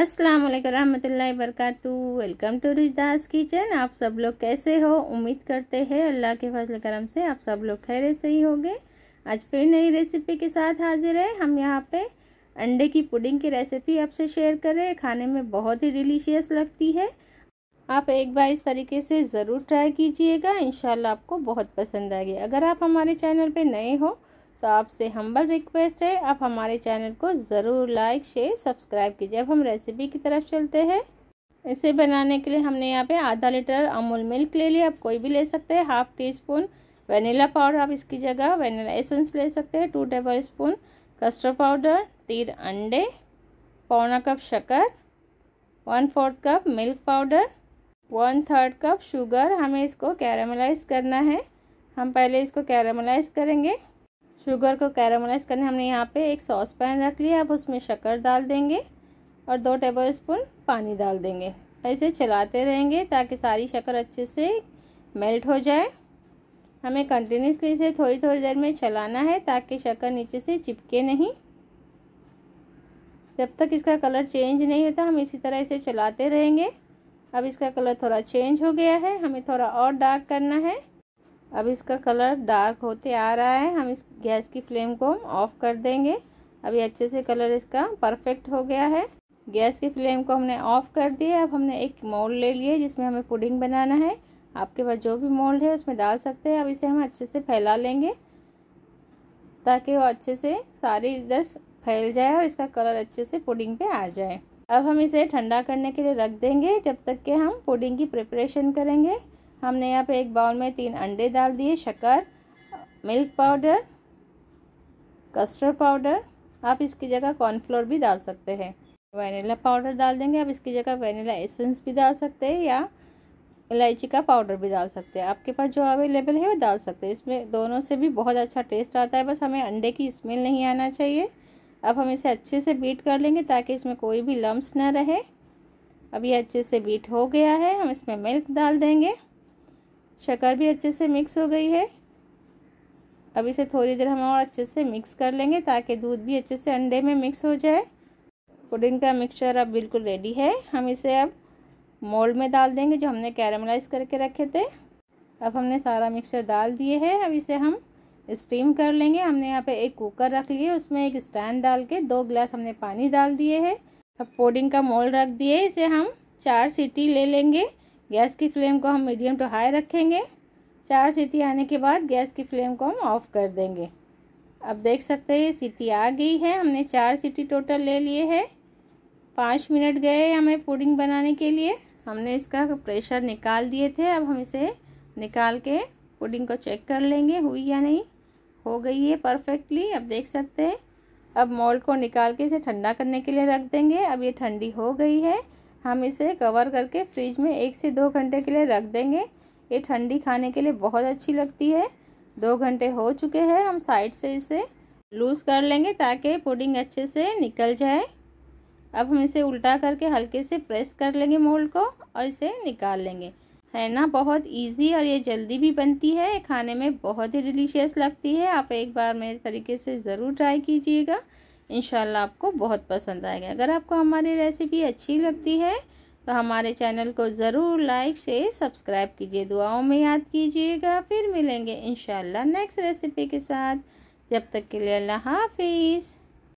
अस्सलाम वालेकुम रहमतुल्लाहि वरकत वेलकम टू रिजदास किचन आप सब लोग कैसे हो उम्मीद करते हैं अल्लाह के फजल करम से आप सब लोग खैर से ही होंगे आज फिर नई रेसिपी के साथ हाजिर है हम यहाँ पे अंडे की पुडिंग की रेसिपी आपसे शेयर कर रहे हैं खाने में बहुत ही डिलीशियस लगती है आप एक बार इस तरीके से ज़रूर ट्राई कीजिएगा इन आपको बहुत पसंद आएगी अगर आप हमारे चैनल पर नए हो तो आपसे हम्बल रिक्वेस्ट है आप हमारे चैनल को ज़रूर लाइक शेयर सब्सक्राइब कीजिए अब हम रेसिपी की तरफ चलते हैं इसे बनाने के लिए हमने यहाँ पे आधा लीटर अमूल मिल्क ले लिया आप कोई भी ले सकते हैं half teaspoon vanilla powder आप इसकी जगह वनीला एसेंस ले सकते हैं two tablespoon custard powder तीन अंडे पौना कप शक्कर one fourth cup milk powder one third cup sugar हमें इसको कैरामलाइज करना है हम पहले इसको कैरामलाइज करेंगे शुगर को कैरामलाइज करने हमने यहाँ पे एक सॉस पैन रख लिया अब उसमें शक्कर डाल देंगे और दो टेबल स्पून पानी डाल देंगे ऐसे चलाते रहेंगे ताकि सारी शक्कर अच्छे से मेल्ट हो जाए हमें कंटिन्यूसली इसे थोड़ी थोड़ी देर में चलाना है ताकि शक्कर नीचे से चिपके नहीं जब तक इसका कलर चेंज नहीं होता हम इसी तरह इसे चलाते रहेंगे अब इसका कलर थोड़ा चेंज हो गया है हमें थोड़ा और डार्क करना है अब इसका कलर डार्क होते आ रहा है हम इस गैस की फ्लेम को ऑफ कर देंगे अभी अच्छे से कलर इसका परफेक्ट हो गया है गैस की फ्लेम को हमने ऑफ कर दिया अब हमने एक मोल्ड ले लिया जिसमें हमें पुडिंग बनाना है आपके पास जो भी मोल्ड है उसमें डाल सकते हैं अब इसे हम अच्छे से फैला लेंगे ताकि वो अच्छे से सारी इधर फैल जाए और इसका कलर अच्छे से पुडिंग पे आ जाए अब हम इसे ठंडा करने के लिए रख देंगे जब तक के हम पुडिंग की प्रिपरेशन करेंगे हमने यहाँ पे एक बाउल में तीन अंडे डाल दिए शक्कर मिल्क पाउडर कस्टर्ड पाउडर आप इसकी जगह कॉर्नफ्लोर भी डाल सकते हैं वनीला पाउडर डाल देंगे आप इसकी जगह वनीला एसेंस भी डाल सकते हैं या इलायची का पाउडर भी डाल सकते हैं आपके पास जो अवेलेबल है वो डाल सकते हैं इसमें दोनों से भी बहुत अच्छा टेस्ट आता है बस हमें अंडे की स्मेल नहीं आना चाहिए अब हम इसे अच्छे से बीट कर लेंगे ताकि इसमें कोई भी लम्ब ना रहे अब ये अच्छे से बीट हो गया है हम इसमें मिल्क डाल देंगे शक्कर भी अच्छे से मिक्स हो गई है अब इसे थोड़ी देर हम और अच्छे से मिक्स कर लेंगे ताकि दूध भी अच्छे से अंडे में मिक्स हो जाए पुडिंग का मिक्सचर अब बिल्कुल रेडी है हम इसे अब मोल्ड में डाल देंगे जो हमने कैरामलाइज करके रखे थे अब हमने सारा मिक्सचर डाल दिए है अब इसे हम स्टीम कर लेंगे हमने यहाँ पे एक कुकर रख लिए उसमें एक स्टैंड डाल के दो गिलास हमने पानी डाल दिए है अब पोडिंग का मोल्ड रख दिए इसे हम चार सीटी ले लेंगे गैस की फ्लेम को हम मीडियम टू हाई रखेंगे चार सीटी आने के बाद गैस की फ्लेम को हम ऑफ कर देंगे अब देख सकते हैं सीटी आ गई है हमने चार सीटी टोटल ले लिए है पाँच मिनट गए हमें पुडिंग बनाने के लिए हमने इसका प्रेशर निकाल दिए थे अब हम इसे निकाल के पुडिंग को चेक कर लेंगे हुई या नहीं हो गई है परफेक्टली अब देख सकते हैं अब मोल्ड को निकाल के इसे ठंडा करने के लिए रख देंगे अब ये ठंडी हो गई है हम इसे कवर करके फ्रिज में एक से दो घंटे के लिए रख देंगे ये ठंडी खाने के लिए बहुत अच्छी लगती है दो घंटे हो चुके हैं हम साइड से इसे लूज़ कर लेंगे ताकि पुडिंग अच्छे से निकल जाए अब हम इसे उल्टा करके हल्के से प्रेस कर लेंगे मोल्ड को और इसे निकाल लेंगे है ना बहुत इजी और ये जल्दी भी बनती है खाने में बहुत ही डिलीशियस लगती है आप एक बार मेरे तरीके से ज़रूर ट्राई कीजिएगा इनशाला आपको बहुत पसंद आएगा अगर आपको हमारी रेसिपी अच्छी लगती है तो हमारे चैनल को ज़रूर लाइक शेयर सब्सक्राइब कीजिए दुआओं में याद कीजिएगा फिर मिलेंगे इन नेक्स्ट रेसिपी के साथ जब तक के लिए अल्लाह हाफिज़